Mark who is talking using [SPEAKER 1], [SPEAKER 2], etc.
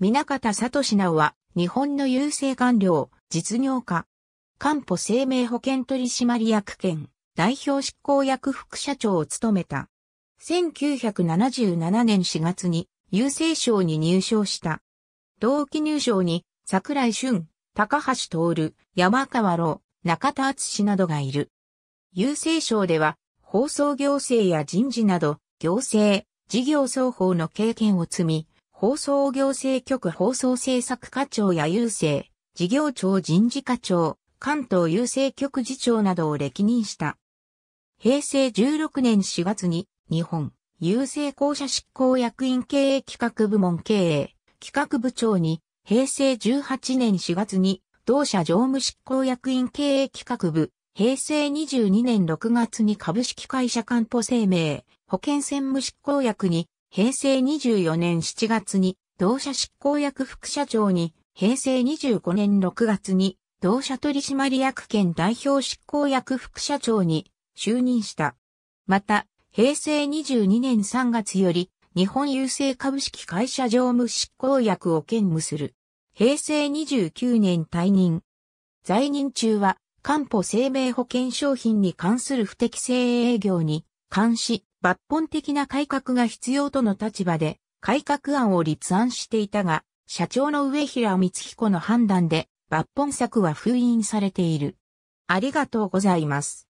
[SPEAKER 1] 南方志直は、日本の郵政官僚、実業家。官保生命保険取締役兼、代表執行役副社長を務めた。1977年4月に、郵政省に入省した。同期入省に、桜井俊、高橋徹、山川郎、中田敦などがいる。郵政省では、放送行政や人事など、行政、事業双方の経験を積み、放送行政局放送制作課長や郵政、事業庁人事課長、関東郵政局次長などを歴任した。平成16年4月に日本郵政公社執行役員経営企画部門経営企画部長に平成18年4月に同社常務執行役員経営企画部平成22年6月に株式会社官保生命保険専務執行役に平成24年7月に同社執行役副社長に、平成25年6月に同社取締役兼代表執行役副社長に就任した。また、平成22年3月より日本郵政株式会社常務執行役を兼務する。平成29年退任。在任中は、官保生命保険商品に関する不適正営業に、監視、抜本的な改革が必要との立場で、改革案を立案していたが、社長の上平光彦の判断で、抜本策は封印されている。ありがとうございます。